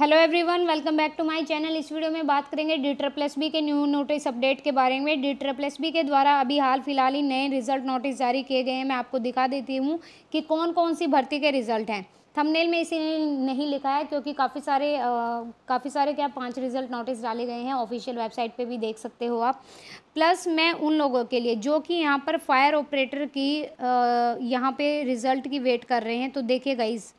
hello everyone welcome back to my channel इस video में बात करेंगे डी ट्रप्लस बी के न्यू नोटिस अपडेट के बारे में डी ट्रप्लस बी के द्वारा अभी हाल फिलहाल ही नए रिजल्ट नोटिस जारी किए गए हैं मैं आपको दिखा देती हूँ कि कौन कौन सी भर्ती के रिजल्ट हैं थंबनेल में इसीलिए नहीं लिखा है क्योंकि काफ़ी सारे काफ़ी सारे क्या पांच रिजल्ट नोटिस डाले गए हैं ऑफिशियल वेबसाइट पे भी देख सकते हो आप प्लस मैं उन लोगों के लिए जो कि यहाँ पर फायर ऑपरेटर की यहाँ पे रिज़ल्ट की वेट कर रहे हैं तो देखिए गाइज़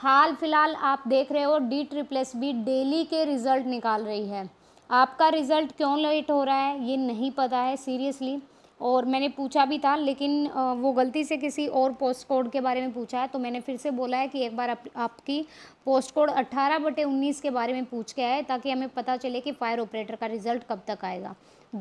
हाल फिलहाल आप देख रहे हो डी ट्रिप्लेस बी डेली के रिज़ल्ट निकाल रही है आपका रिज़ल्ट क्यों लेट हो रहा है ये नहीं पता है सीरियसली और मैंने पूछा भी था लेकिन वो गलती से किसी और पोस्ट कोड के बारे में पूछा है तो मैंने फिर से बोला है कि एक बार आप, आपकी पोस्ट कोड अट्ठारह बटे उन्नीस के बारे में पूछ के आए ताकि हमें पता चले कि फ़ायर ऑपरेटर का रिज़ल्ट कब तक आएगा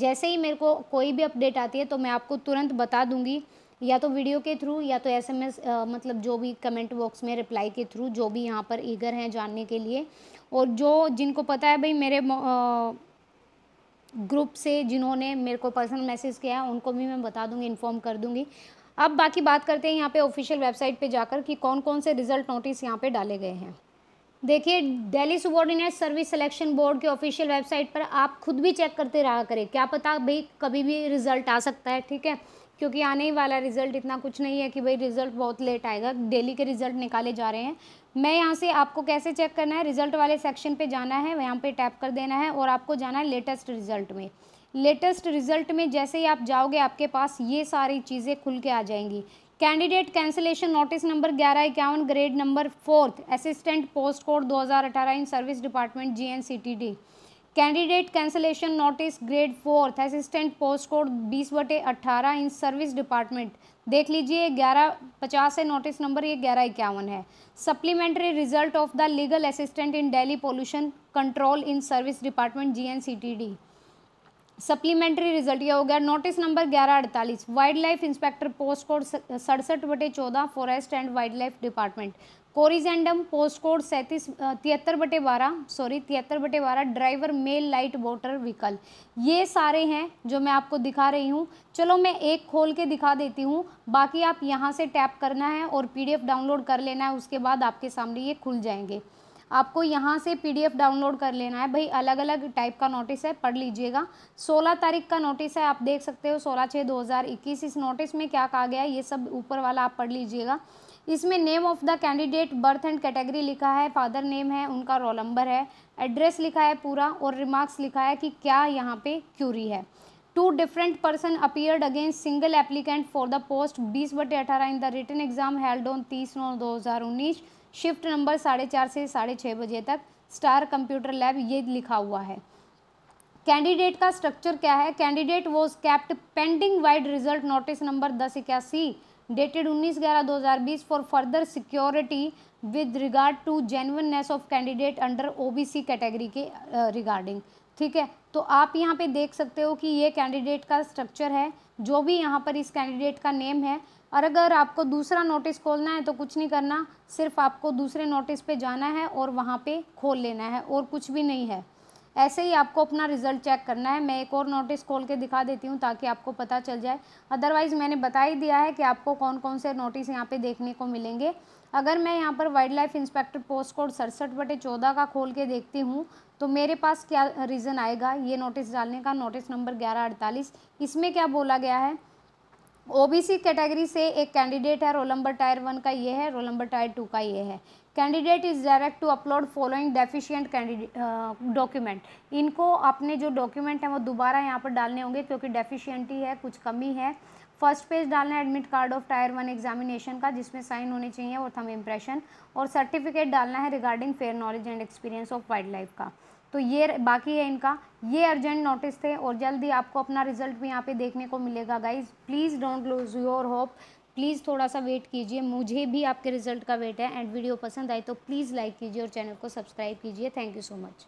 जैसे ही मेरे को कोई भी अपडेट आती है तो मैं आपको तुरंत बता दूँगी या तो वीडियो के थ्रू या तो एस मतलब जो भी कमेंट बॉक्स में रिप्लाई के थ्रू जो भी यहाँ पर ईगर हैं जानने के लिए और जो जिनको पता है भाई मेरे ग्रुप से जिन्होंने मेरे को पर्सनल मैसेज किया है उनको भी मैं बता दूंगी इन्फॉर्म कर दूंगी अब बाकी बात करते हैं यहाँ पे ऑफिशियल वेबसाइट पे जाकर कि कौन कौन से रिजल्ट नोटिस यहाँ पे डाले गए हैं देखिए Delhi subordinate service selection board के ऑफिशियल वेबसाइट पर आप खुद भी चेक करते रहा करें क्या पता भाई कभी भी रिजल्ट आ सकता है ठीक है क्योंकि आने ही वाला रिज़ल्ट इतना कुछ नहीं है कि भाई रिज़ल्ट बहुत लेट आएगा डेली के रिज़ल्ट निकाले जा रहे हैं मैं यहाँ से आपको कैसे चेक करना है रिज़ल्ट वाले सेक्शन पे जाना है यहाँ पे टैप कर देना है और आपको जाना है लेटेस्ट रिज़ल्ट में लेटेस्ट रिज़ल्ट में जैसे ही आप जाओगे आपके पास ये सारी चीज़ें खुल के आ जाएंगी कैंडिडेट कैंसिलेशन नोटिस नंबर ग्यारह इक्यावन grade number fourth assistant post code दो in service department G N C T D candidate cancellation notice grade fourth assistant post code बीस बटे अट्ठारह इन सर्विस डिपार्टमेंट देख लीजिए ग्यारह पचास है नोटिस नंबर ये ग्यारह इक्यावन है supplementary result of the legal assistant in Delhi pollution control in service department G N C T D supplementary result यह हो गया नोटिस नंबर ग्यारह अड़तालीस wildlife inspector post code सड़सठ बटे चौदह forest and wildlife department corrigendum post code सैंतीस तिहत्तर बटे बारह सॉरी तिहत्तर बटे बारह driver male light motor vehicle ये सारे हैं जो मैं आपको दिखा रही हूँ चलो मैं एक खोल के दिखा देती हूँ बाकी आप यहाँ से टैप करना है और पीडीएफ डाउनलोड कर लेना है उसके बाद आपके सामने ये खुल जाएंगे आपको यहाँ से पीडीएफ डाउनलोड कर लेना है भाई अलग अलग टाइप का नोटिस है पढ़ लीजिएगा 16 तारीख का नोटिस है आप देख सकते हो 16 छः 2021 इस नोटिस में क्या कहा गया है ये सब ऊपर वाला आप पढ़ लीजिएगा इसमें name of the candidate birth and category लिखा है फादर नेम है उनका रोल नंबर है एड्रेस लिखा है पूरा और रिमार्क्स लिखा है कि क्या यहाँ पे क्यूरी है two different person appeared against single applicant for the post बीस बटे अठारह in the return exam held on तीस नौ दो हज़ार उन्नीस शिफ्ट नंबर साढ़े चार से साढ़े छः बजे तक स्टार कंप्यूटर लैब ये लिखा हुआ है कैंडिडेट का स्ट्रक्चर क्या है candidate was kept pending vide result notice number दस इक्यासी डेटेड 19 ग्यारह 2020 for further security with regard to genuineness of candidate under OBC category के रिगार्डिंग ठीक है तो आप यहाँ पे देख सकते हो कि ये कैंडिडेट का स्ट्रक्चर है जो भी यहाँ पर इस कैंडिडेट का नेम है और अगर आपको दूसरा नोटिस खोलना है तो कुछ नहीं करना सिर्फ आपको दूसरे नोटिस पे जाना है और वहाँ पे खोल लेना है और कुछ भी नहीं है ऐसे ही आपको अपना रिजल्ट चेक करना है मैं एक और नोटिस खोल के दिखा देती हूँ ताकि आपको पता चल जाए अदरवाइज़ मैंने बता ही दिया है कि आपको कौन कौन से नोटिस यहाँ पे देखने को मिलेंगे अगर मैं यहाँ पर wildlife inspector post code सड़सठ बटे चौदह का खोल के देखती हूँ तो मेरे पास क्या रीज़न आएगा ये नोटिस डालने का नोटिस नंबर ग्यारह अड़तालीस इसमें क्या बोला गया है ओबीसी कैटेगरी से एक कैंडिडेट है रोल नंबर टायर वन का ये है रोल नंबर टायर टू का ये है candidate is direct to upload following deficient candidate document इनको अपने जो डॉक्यूमेंट हैं वो दोबारा यहाँ पर डालने होंगे क्योंकि डेफिशियंटी है कुछ कमी है फर्स्ट पेज डालना है admit card of tier one examination का जिसमें साइन होने चाहिए और थम इम्प्रेशन और सर्टिफिकेट डालना है regarding fair knowledge and experience of wildlife का तो ये बाकी है इनका ये अर्जेंट नोटिस थे और जल्दी आपको अपना रिजल्ट भी यहाँ पे देखने को मिलेगा guys please don't lose your hope please थोड़ा सा वेट कीजिए मुझे भी आपके रिजल्ट का वेट है एंड वीडियो पसंद आई तो प्लीज़ लाइक कीजिए और चैनल को सब्सक्राइब कीजिए थैंक यू सो मच